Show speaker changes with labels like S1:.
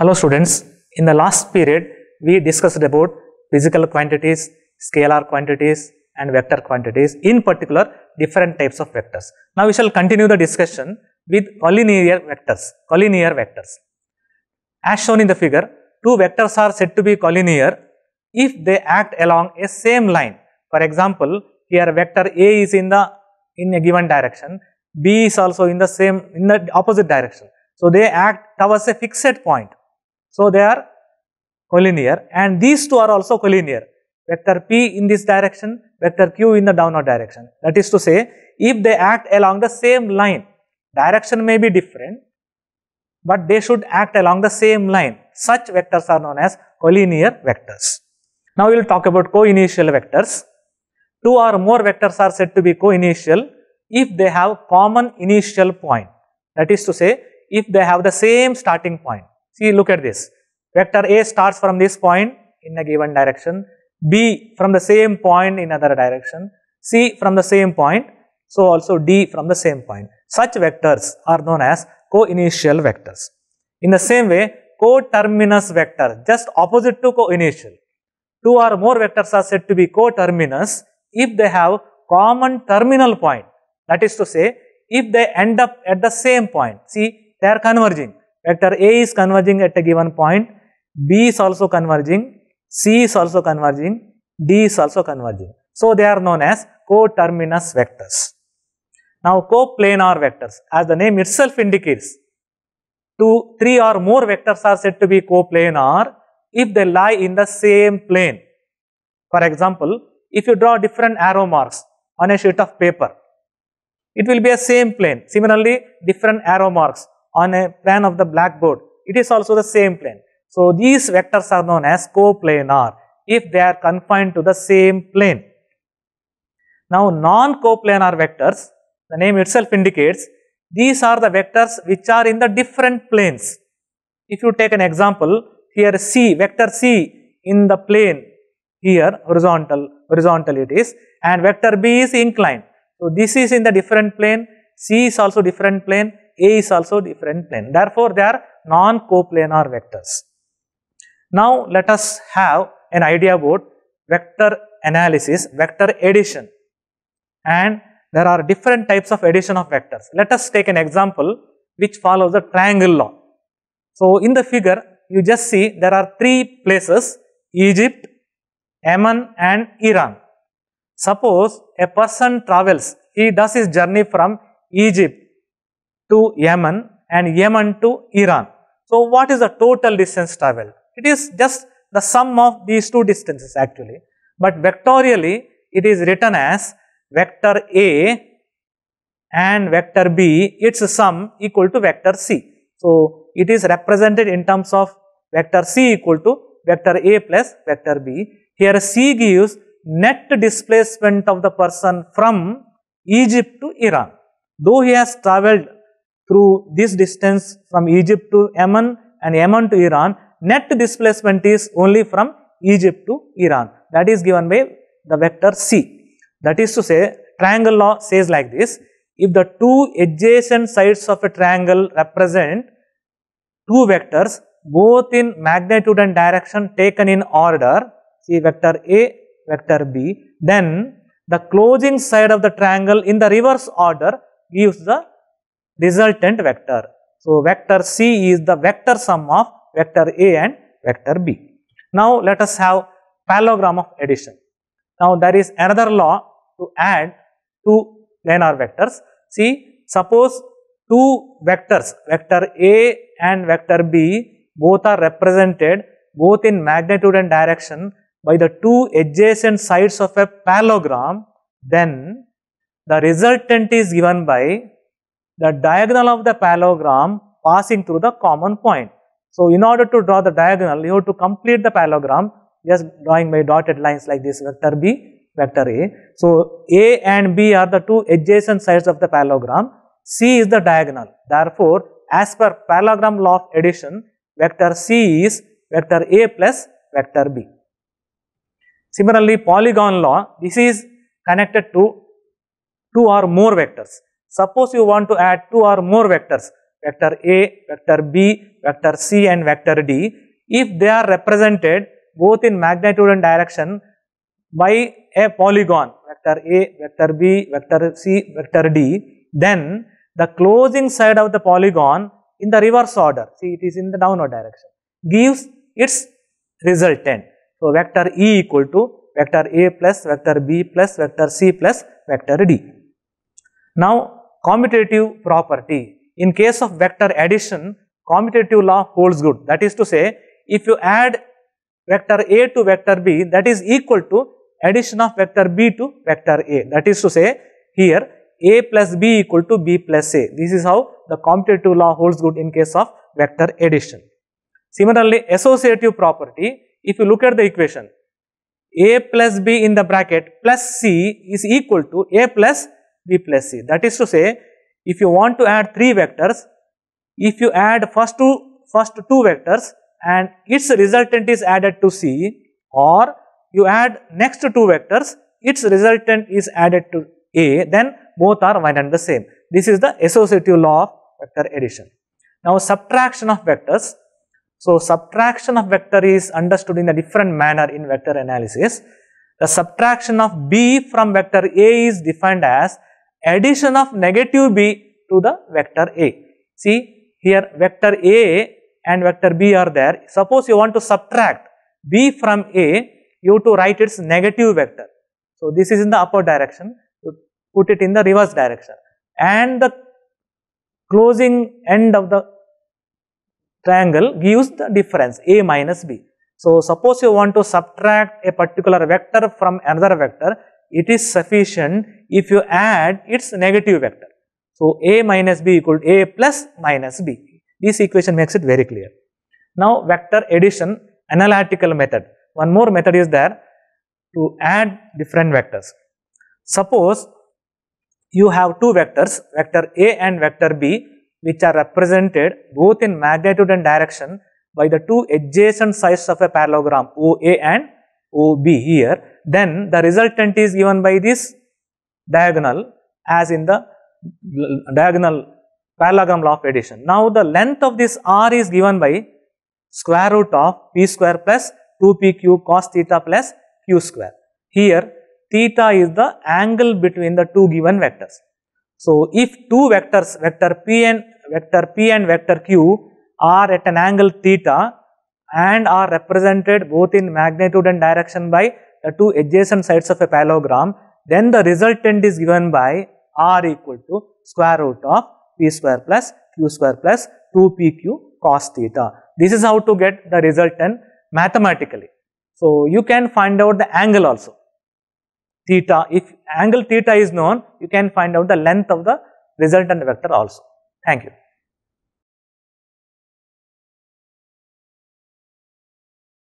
S1: Hello students, in the last period we discussed about physical quantities, scalar quantities and vector quantities, in particular different types of vectors. Now we shall continue the discussion with collinear vectors, collinear vectors. As shown in the figure, two vectors are said to be collinear if they act along a same line. For example, here vector A is in the in a given direction, B is also in the same in the opposite direction. So, they act towards a fixed point so, they are collinear and these two are also collinear. Vector P in this direction, vector Q in the downward direction. That is to say, if they act along the same line, direction may be different, but they should act along the same line. Such vectors are known as collinear vectors. Now, we will talk about co-initial vectors. Two or more vectors are said to be co-initial if they have common initial point. That is to say, if they have the same starting point. See, look at this. Vector A starts from this point in a given direction, B from the same point in another direction, C from the same point, so also D from the same point. Such vectors are known as co-initial vectors. In the same way, co co-terminus vector, just opposite to co-initial. Two or more vectors are said to be co co-terminus if they have common terminal point. That is to say, if they end up at the same point, see, they are converging. Vector A is converging at a given point, B is also converging, C is also converging, D is also converging. So, they are known as coterminous vectors. Now, coplanar vectors as the name itself indicates, two, three or more vectors are said to be coplanar if they lie in the same plane. For example, if you draw different arrow marks on a sheet of paper, it will be a same plane. Similarly, different arrow marks on a plane of the blackboard, it is also the same plane. So, these vectors are known as coplanar if they are confined to the same plane. Now, non-coplanar vectors, the name itself indicates, these are the vectors which are in the different planes. If you take an example, here C, vector C in the plane, here horizontal, horizontal it is and vector B is inclined. So, this is in the different plane, C is also different plane, a is also different plane. Therefore, they are non-coplanar vectors. Now, let us have an idea about vector analysis, vector addition and there are different types of addition of vectors. Let us take an example which follows the triangle law. So, in the figure you just see there are three places Egypt, Yemen and Iran. Suppose a person travels, he does his journey from Egypt to Yemen and Yemen to Iran. So, what is the total distance traveled? It is just the sum of these two distances actually, but vectorially it is written as vector A and vector B its sum equal to vector C. So, it is represented in terms of vector C equal to vector A plus vector B. Here C gives net displacement of the person from Egypt to Iran. Though he has travelled through this distance from Egypt to Yemen and Yemen to Iran, net displacement is only from Egypt to Iran. That is given by the vector C. That is to say, triangle law says like this, if the two adjacent sides of a triangle represent two vectors, both in magnitude and direction taken in order, see vector A, vector B, then the closing side of the triangle in the reverse order gives the resultant vector. So, vector C is the vector sum of vector A and vector B. Now, let us have parallelogram of addition. Now, there is another law to add two planar vectors. See, suppose two vectors, vector A and vector B, both are represented both in magnitude and direction by the two adjacent sides of a parallelogram, then the resultant is given by the diagonal of the parallelogram passing through the common point. So, in order to draw the diagonal, you have to complete the parallelogram just drawing by dotted lines like this vector B, vector A. So, A and B are the two adjacent sides of the parallelogram, C is the diagonal. Therefore, as per parallelogram law of addition, vector C is vector A plus vector B. Similarly, polygon law, this is connected to two or more vectors. Suppose you want to add two or more vectors, vector A, vector B, vector C and vector D. If they are represented both in magnitude and direction by a polygon, vector A, vector B, vector C, vector D, then the closing side of the polygon in the reverse order, see it is in the downward direction, gives its resultant. So, vector E equal to vector A plus vector B plus vector C plus vector D. Now, commutative property. In case of vector addition, commutative law holds good. That is to say, if you add vector A to vector B, that is equal to addition of vector B to vector A. That is to say, here A plus B equal to B plus A. This is how the commutative law holds good in case of vector addition. Similarly, associative property, if you look at the equation, A plus B in the bracket plus C is equal to A plus b plus c. That is to say, if you want to add 3 vectors, if you add first two, first two vectors and its resultant is added to c or you add next two vectors, its resultant is added to a, then both are one and the same. This is the associative law of vector addition. Now, subtraction of vectors. So, subtraction of vector is understood in a different manner in vector analysis. The subtraction of B from vector A is defined as addition of negative b to the vector a. See here vector a and vector b are there. Suppose you want to subtract b from a, you have to write its negative vector. So, this is in the upward direction, you put it in the reverse direction and the closing end of the triangle gives the difference a minus b. So, suppose you want to subtract a particular vector from another vector, it is sufficient if you add its negative vector. So, a minus b equal to a plus minus b. This equation makes it very clear. Now, vector addition analytical method. One more method is there to add different vectors. Suppose you have two vectors, vector A and vector B, which are represented both in magnitude and direction by the two adjacent sides of a parallelogram OA and OB here then the resultant is given by this diagonal as in the diagonal parallelogram law of addition. Now, the length of this r is given by square root of p square plus 2pq cos theta plus q square. Here theta is the angle between the two given vectors. So, if two vectors vector p and vector p and vector q are at an angle theta and are represented both in magnitude and direction by the two adjacent sides of a parallelogram, then the resultant is given by r equal to square root of p square plus q square plus 2pq cos theta. This is how to get the resultant mathematically. So, you can find out the angle also theta. If angle theta is known, you can find out the length of the resultant vector also. Thank you.